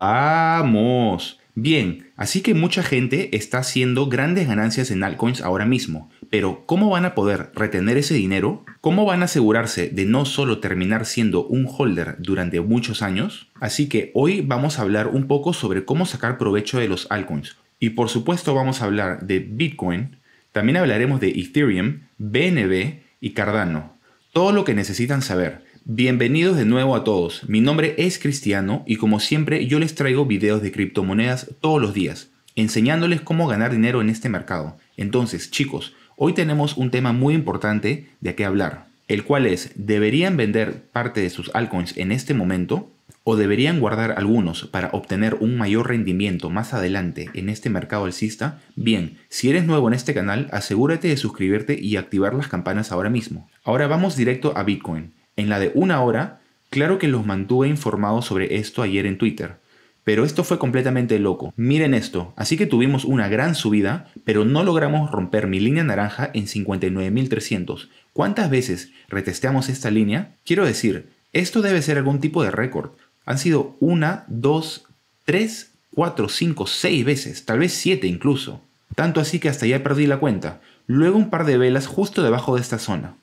Vamos. Bien, así que mucha gente está haciendo grandes ganancias en altcoins ahora mismo, pero ¿cómo van a poder retener ese dinero? ¿Cómo van a asegurarse de no solo terminar siendo un holder durante muchos años? Así que hoy vamos a hablar un poco sobre cómo sacar provecho de los altcoins. Y por supuesto vamos a hablar de Bitcoin, también hablaremos de Ethereum, BNB y Cardano. Todo lo que necesitan saber Bienvenidos de nuevo a todos. Mi nombre es Cristiano y como siempre yo les traigo videos de criptomonedas todos los días, enseñándoles cómo ganar dinero en este mercado. Entonces, chicos, hoy tenemos un tema muy importante de qué hablar, el cual es, ¿deberían vender parte de sus altcoins en este momento? ¿O deberían guardar algunos para obtener un mayor rendimiento más adelante en este mercado alcista? Bien, si eres nuevo en este canal, asegúrate de suscribirte y activar las campanas ahora mismo. Ahora vamos directo a Bitcoin. En la de una hora, claro que los mantuve informados sobre esto ayer en Twitter. Pero esto fue completamente loco. Miren esto, así que tuvimos una gran subida, pero no logramos romper mi línea naranja en 59.300. ¿Cuántas veces retesteamos esta línea? Quiero decir, esto debe ser algún tipo de récord. Han sido una, dos, tres, cuatro, cinco, seis veces, tal vez siete incluso. Tanto así que hasta ya perdí la cuenta. Luego un par de velas justo debajo de esta zona.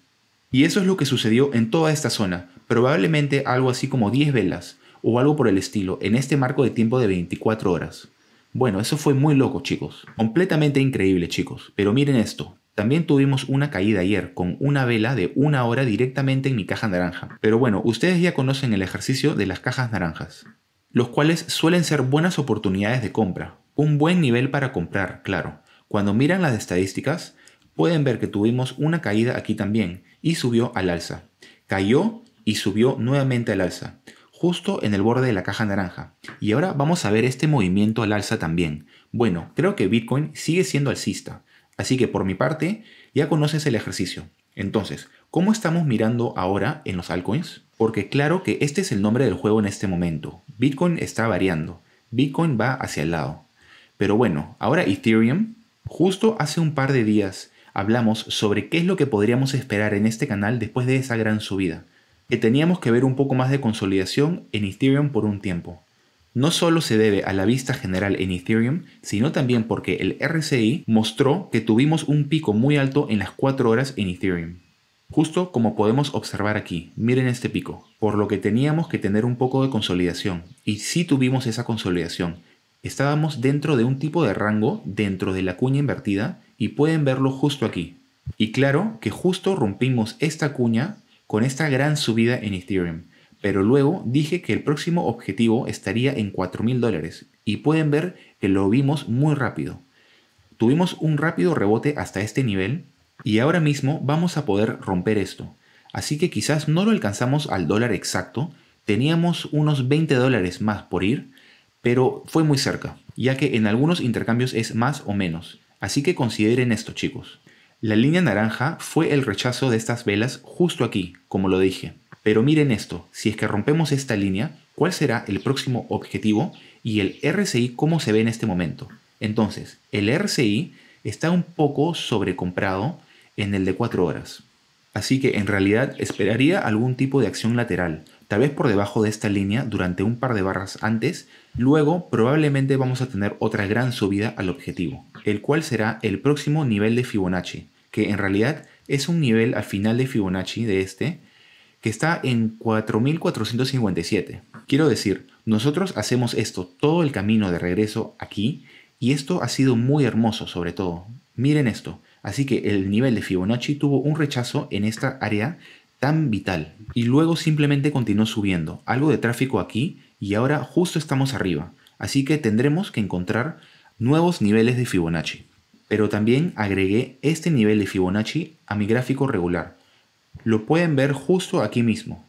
Y eso es lo que sucedió en toda esta zona, probablemente algo así como 10 velas, o algo por el estilo, en este marco de tiempo de 24 horas. Bueno, eso fue muy loco, chicos. Completamente increíble, chicos. Pero miren esto. También tuvimos una caída ayer con una vela de una hora directamente en mi caja naranja. Pero bueno, ustedes ya conocen el ejercicio de las cajas naranjas, los cuales suelen ser buenas oportunidades de compra. Un buen nivel para comprar, claro. Cuando miran las estadísticas, pueden ver que tuvimos una caída aquí también, y subió al alza. Cayó y subió nuevamente al alza, justo en el borde de la caja naranja. Y ahora vamos a ver este movimiento al alza también. Bueno, creo que Bitcoin sigue siendo alcista, así que por mi parte ya conoces el ejercicio. Entonces, ¿cómo estamos mirando ahora en los altcoins? Porque claro que este es el nombre del juego en este momento. Bitcoin está variando. Bitcoin va hacia el lado. Pero bueno, ahora Ethereum, justo hace un par de días hablamos sobre qué es lo que podríamos esperar en este canal después de esa gran subida, que teníamos que ver un poco más de consolidación en Ethereum por un tiempo. No solo se debe a la vista general en Ethereum, sino también porque el RCI mostró que tuvimos un pico muy alto en las 4 horas en Ethereum. Justo como podemos observar aquí, miren este pico, por lo que teníamos que tener un poco de consolidación, y sí tuvimos esa consolidación. Estábamos dentro de un tipo de rango, dentro de la cuña invertida, y pueden verlo justo aquí. Y claro que justo rompimos esta cuña con esta gran subida en Ethereum, pero luego dije que el próximo objetivo estaría en 4.000 dólares y pueden ver que lo vimos muy rápido. Tuvimos un rápido rebote hasta este nivel y ahora mismo vamos a poder romper esto. Así que quizás no lo alcanzamos al dólar exacto, teníamos unos 20 dólares más por ir, pero fue muy cerca, ya que en algunos intercambios es más o menos. Así que consideren esto chicos. La línea naranja fue el rechazo de estas velas justo aquí, como lo dije. Pero miren esto, si es que rompemos esta línea, ¿cuál será el próximo objetivo? Y el RCI, ¿cómo se ve en este momento? Entonces, el RCI está un poco sobrecomprado en el de 4 horas. Así que en realidad esperaría algún tipo de acción lateral, tal vez por debajo de esta línea durante un par de barras antes, luego probablemente vamos a tener otra gran subida al objetivo, el cual será el próximo nivel de Fibonacci, que en realidad es un nivel al final de Fibonacci de este, que está en 4457. Quiero decir, nosotros hacemos esto todo el camino de regreso aquí, y esto ha sido muy hermoso sobre todo. Miren esto, así que el nivel de Fibonacci tuvo un rechazo en esta área tan vital. Y luego simplemente continuó subiendo. Algo de tráfico aquí y ahora justo estamos arriba. Así que tendremos que encontrar nuevos niveles de Fibonacci. Pero también agregué este nivel de Fibonacci a mi gráfico regular. Lo pueden ver justo aquí mismo.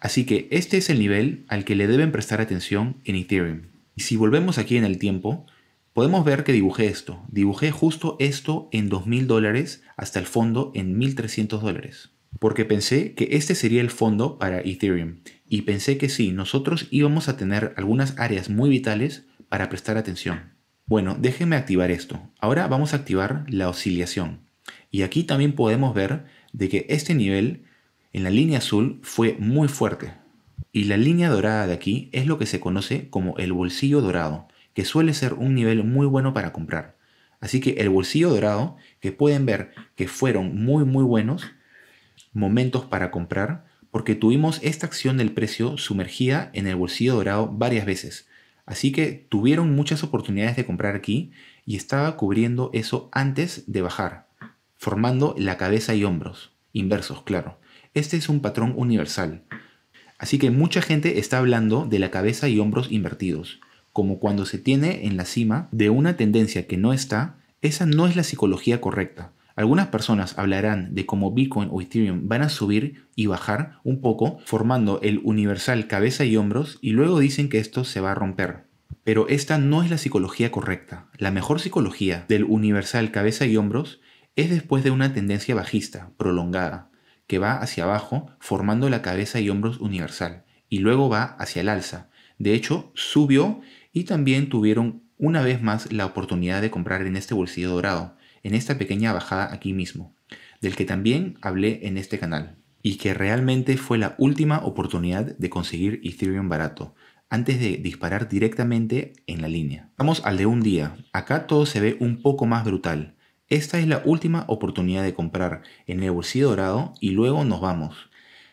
Así que este es el nivel al que le deben prestar atención en Ethereum. Y si volvemos aquí en el tiempo, podemos ver que dibujé esto. Dibujé justo esto en 2.000 dólares hasta el fondo en 1.300 dólares porque pensé que este sería el fondo para Ethereum y pensé que sí, nosotros íbamos a tener algunas áreas muy vitales para prestar atención. Bueno, déjenme activar esto. Ahora vamos a activar la oscilación. Y aquí también podemos ver de que este nivel en la línea azul fue muy fuerte. Y la línea dorada de aquí es lo que se conoce como el bolsillo dorado, que suele ser un nivel muy bueno para comprar. Así que el bolsillo dorado, que pueden ver que fueron muy muy buenos, momentos para comprar porque tuvimos esta acción del precio sumergida en el bolsillo dorado varias veces. Así que tuvieron muchas oportunidades de comprar aquí y estaba cubriendo eso antes de bajar, formando la cabeza y hombros, inversos, claro. Este es un patrón universal. Así que mucha gente está hablando de la cabeza y hombros invertidos, como cuando se tiene en la cima de una tendencia que no está, esa no es la psicología correcta. Algunas personas hablarán de cómo Bitcoin o Ethereum van a subir y bajar un poco, formando el universal cabeza y hombros, y luego dicen que esto se va a romper. Pero esta no es la psicología correcta. La mejor psicología del universal cabeza y hombros es después de una tendencia bajista, prolongada, que va hacia abajo, formando la cabeza y hombros universal, y luego va hacia el alza. De hecho, subió y también tuvieron una vez más la oportunidad de comprar en este bolsillo dorado en esta pequeña bajada aquí mismo, del que también hablé en este canal, y que realmente fue la última oportunidad de conseguir Ethereum barato, antes de disparar directamente en la línea. Vamos al de un día, acá todo se ve un poco más brutal. Esta es la última oportunidad de comprar en el bolsillo dorado y luego nos vamos.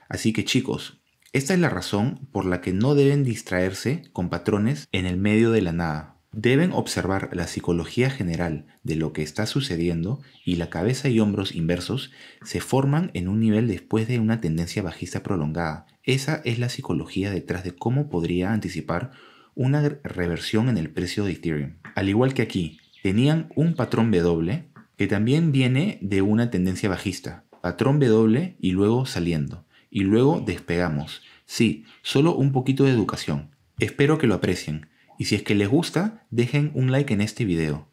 Así que chicos, esta es la razón por la que no deben distraerse con patrones en el medio de la nada. Deben observar la psicología general de lo que está sucediendo y la cabeza y hombros inversos se forman en un nivel después de una tendencia bajista prolongada. Esa es la psicología detrás de cómo podría anticipar una reversión en el precio de Ethereum. Al igual que aquí, tenían un patrón W que también viene de una tendencia bajista. Patrón W y luego saliendo. Y luego despegamos. Sí, solo un poquito de educación. Espero que lo aprecien. Y si es que les gusta, dejen un like en este video.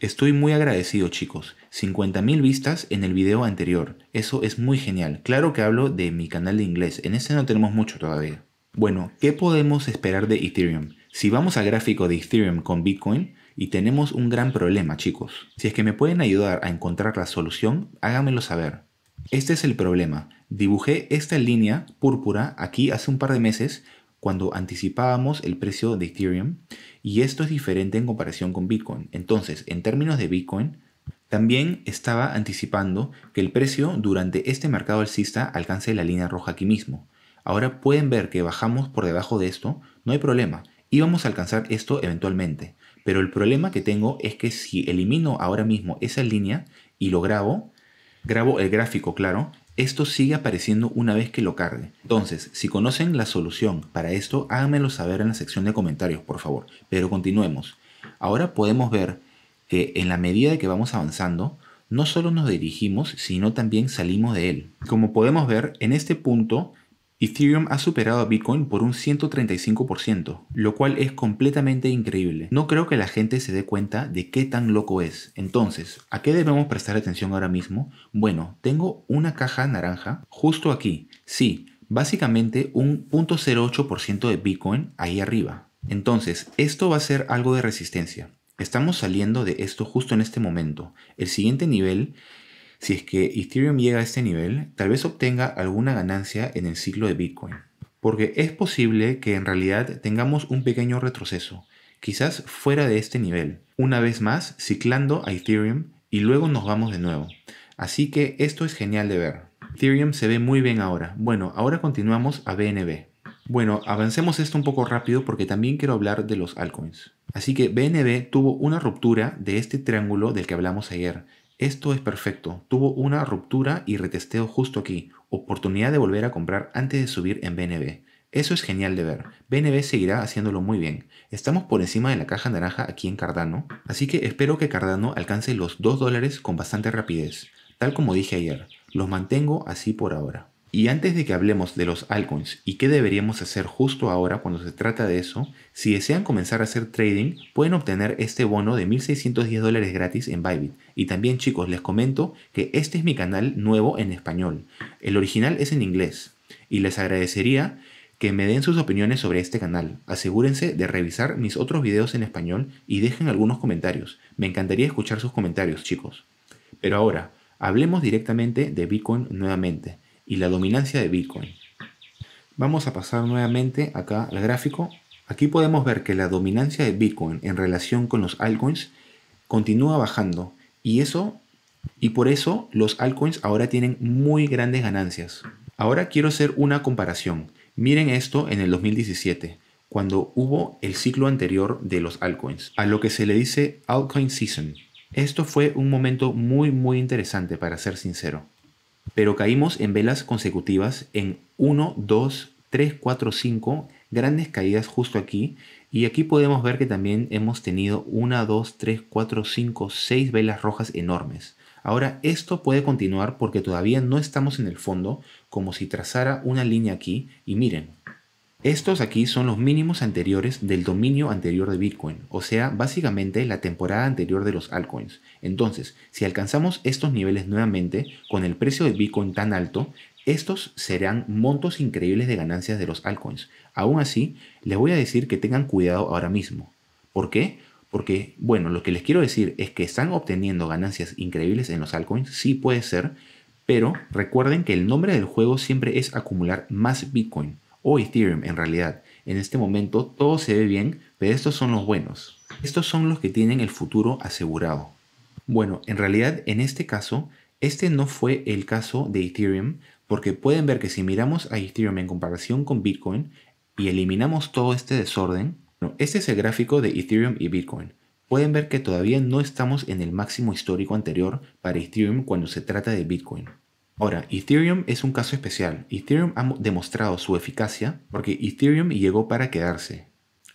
Estoy muy agradecido chicos, 50.000 vistas en el video anterior, eso es muy genial, claro que hablo de mi canal de inglés, en este no tenemos mucho todavía. Bueno, ¿qué podemos esperar de Ethereum? Si vamos al gráfico de Ethereum con Bitcoin, y tenemos un gran problema chicos, si es que me pueden ayudar a encontrar la solución, háganmelo saber. Este es el problema, dibujé esta línea púrpura aquí hace un par de meses cuando anticipábamos el precio de Ethereum y esto es diferente en comparación con Bitcoin. Entonces, en términos de Bitcoin, también estaba anticipando que el precio durante este mercado alcista alcance la línea roja aquí mismo. Ahora pueden ver que bajamos por debajo de esto, no hay problema, íbamos a alcanzar esto eventualmente. Pero el problema que tengo es que si elimino ahora mismo esa línea y lo grabo, grabo el gráfico, claro, esto sigue apareciendo una vez que lo cargue. Entonces, si conocen la solución para esto, háganmelo saber en la sección de comentarios, por favor. Pero continuemos. Ahora podemos ver que en la medida de que vamos avanzando, no solo nos dirigimos, sino también salimos de él. Como podemos ver, en este punto Ethereum ha superado a Bitcoin por un 135%, lo cual es completamente increíble. No creo que la gente se dé cuenta de qué tan loco es. Entonces, ¿a qué debemos prestar atención ahora mismo? Bueno, tengo una caja naranja justo aquí. Sí, básicamente un 0.08% de Bitcoin ahí arriba. Entonces, esto va a ser algo de resistencia. Estamos saliendo de esto justo en este momento. El siguiente nivel si es que Ethereum llega a este nivel, tal vez obtenga alguna ganancia en el ciclo de Bitcoin. Porque es posible que en realidad tengamos un pequeño retroceso, quizás fuera de este nivel, una vez más ciclando a Ethereum y luego nos vamos de nuevo. Así que esto es genial de ver. Ethereum se ve muy bien ahora. Bueno, ahora continuamos a BNB. Bueno, avancemos esto un poco rápido porque también quiero hablar de los altcoins. Así que BNB tuvo una ruptura de este triángulo del que hablamos ayer, esto es perfecto. Tuvo una ruptura y retesteo justo aquí. Oportunidad de volver a comprar antes de subir en BNB. Eso es genial de ver. BNB seguirá haciéndolo muy bien. Estamos por encima de la caja naranja aquí en Cardano, así que espero que Cardano alcance los 2 dólares con bastante rapidez. Tal como dije ayer, los mantengo así por ahora. Y antes de que hablemos de los altcoins y qué deberíamos hacer justo ahora cuando se trata de eso, si desean comenzar a hacer trading, pueden obtener este bono de 1.610 dólares gratis en Bybit. Y también chicos, les comento que este es mi canal nuevo en español. El original es en inglés. Y les agradecería que me den sus opiniones sobre este canal. Asegúrense de revisar mis otros videos en español y dejen algunos comentarios. Me encantaría escuchar sus comentarios, chicos. Pero ahora, hablemos directamente de Bitcoin nuevamente y la dominancia de Bitcoin. Vamos a pasar nuevamente acá al gráfico. Aquí podemos ver que la dominancia de Bitcoin en relación con los altcoins continúa bajando y eso y por eso los altcoins ahora tienen muy grandes ganancias. Ahora quiero hacer una comparación. Miren esto en el 2017, cuando hubo el ciclo anterior de los altcoins, a lo que se le dice altcoin season. Esto fue un momento muy muy interesante para ser sincero pero caímos en velas consecutivas en 1, 2, 3, 4, 5 grandes caídas justo aquí y aquí podemos ver que también hemos tenido 1, 2, 3, 4, 5, 6 velas rojas enormes. Ahora esto puede continuar porque todavía no estamos en el fondo como si trazara una línea aquí y miren, estos aquí son los mínimos anteriores del dominio anterior de Bitcoin, o sea, básicamente la temporada anterior de los altcoins. Entonces, si alcanzamos estos niveles nuevamente, con el precio de Bitcoin tan alto, estos serán montos increíbles de ganancias de los altcoins. Aún así, les voy a decir que tengan cuidado ahora mismo. ¿Por qué? Porque, bueno, lo que les quiero decir es que están obteniendo ganancias increíbles en los altcoins, sí puede ser, pero recuerden que el nombre del juego siempre es acumular más Bitcoin o Ethereum en realidad. En este momento todo se ve bien, pero estos son los buenos. Estos son los que tienen el futuro asegurado. Bueno, en realidad en este caso, este no fue el caso de Ethereum, porque pueden ver que si miramos a Ethereum en comparación con Bitcoin y eliminamos todo este desorden, bueno, este es el gráfico de Ethereum y Bitcoin. Pueden ver que todavía no estamos en el máximo histórico anterior para Ethereum cuando se trata de Bitcoin. Ahora, Ethereum es un caso especial. Ethereum ha demostrado su eficacia porque Ethereum llegó para quedarse.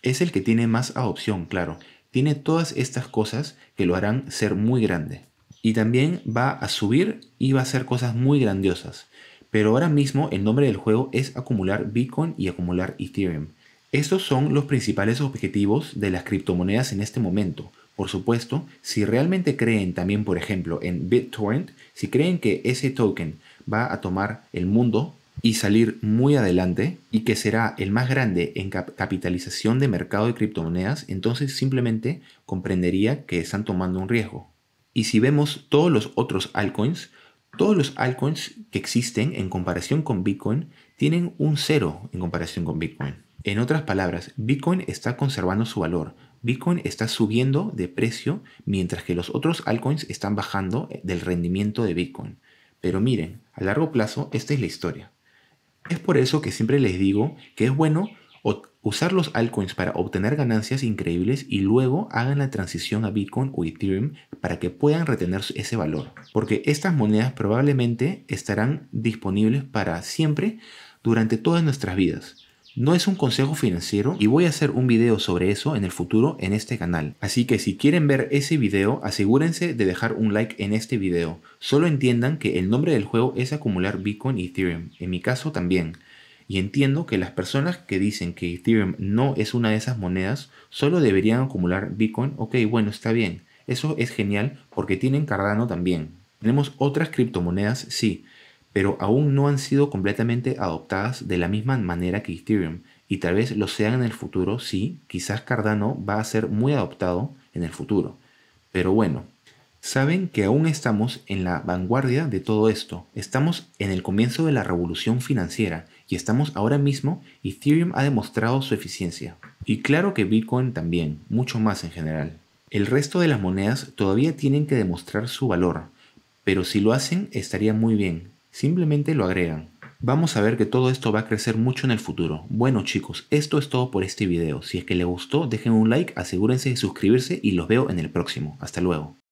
Es el que tiene más adopción, claro. Tiene todas estas cosas que lo harán ser muy grande. Y también va a subir y va a hacer cosas muy grandiosas. Pero ahora mismo el nombre del juego es acumular Bitcoin y acumular Ethereum. Estos son los principales objetivos de las criptomonedas en este momento. Por supuesto, si realmente creen también, por ejemplo, en BitTorrent, si creen que ese token va a tomar el mundo y salir muy adelante y que será el más grande en capitalización de mercado de criptomonedas, entonces simplemente comprendería que están tomando un riesgo. Y si vemos todos los otros altcoins, todos los altcoins que existen en comparación con Bitcoin tienen un cero en comparación con Bitcoin. En otras palabras, Bitcoin está conservando su valor, Bitcoin está subiendo de precio mientras que los otros altcoins están bajando eh, del rendimiento de Bitcoin. Pero miren, a largo plazo esta es la historia. Es por eso que siempre les digo que es bueno usar los altcoins para obtener ganancias increíbles y luego hagan la transición a Bitcoin o Ethereum para que puedan retener ese valor. Porque estas monedas probablemente estarán disponibles para siempre durante todas nuestras vidas. No es un consejo financiero y voy a hacer un video sobre eso en el futuro en este canal. Así que si quieren ver ese video, asegúrense de dejar un like en este video. Solo entiendan que el nombre del juego es acumular Bitcoin y Ethereum, en mi caso también. Y entiendo que las personas que dicen que Ethereum no es una de esas monedas, solo deberían acumular Bitcoin. Ok, bueno, está bien. Eso es genial porque tienen Cardano también. Tenemos otras criptomonedas, sí, pero aún no han sido completamente adoptadas de la misma manera que Ethereum, y tal vez lo sean en el futuro, sí, quizás Cardano va a ser muy adoptado en el futuro. Pero bueno, saben que aún estamos en la vanguardia de todo esto, estamos en el comienzo de la revolución financiera, y estamos ahora mismo, Ethereum ha demostrado su eficiencia. Y claro que Bitcoin también, mucho más en general. El resto de las monedas todavía tienen que demostrar su valor, pero si lo hacen estaría muy bien, Simplemente lo agregan. Vamos a ver que todo esto va a crecer mucho en el futuro. Bueno chicos, esto es todo por este video. Si es que les gustó, dejen un like, asegúrense de suscribirse y los veo en el próximo. Hasta luego.